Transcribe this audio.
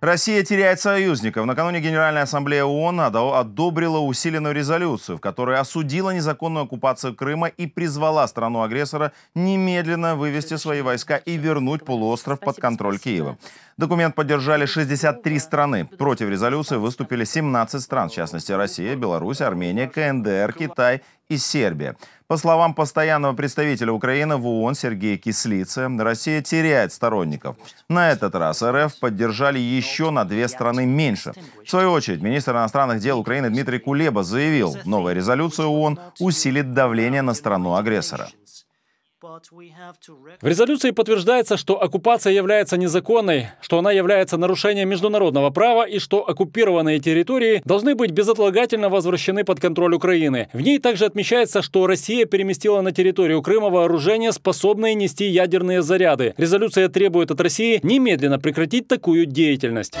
Россия теряет союзников. Накануне Генеральная Ассамблея ООН одобрила усиленную резолюцию, в которой осудила незаконную оккупацию Крыма и призвала страну-агрессора немедленно вывести свои войска и вернуть полуостров под контроль Киева. Документ поддержали 63 страны. Против резолюции выступили 17 стран, в частности Россия, Беларусь, Армения, КНДР, Китай и Сербия. По словам постоянного представителя Украины в ООН Сергея Кислицы, Россия теряет сторонников. На этот раз РФ поддержали еще на две страны меньше. В свою очередь, министр иностранных дел Украины Дмитрий Кулеба заявил, новая резолюция ООН усилит давление на страну агрессора. В резолюции подтверждается, что оккупация является незаконной, что она является нарушением международного права и что оккупированные территории должны быть безотлагательно возвращены под контроль Украины. В ней также отмечается, что Россия переместила на территорию Крыма вооружение, способное нести ядерные заряды. Резолюция требует от России немедленно прекратить такую деятельность.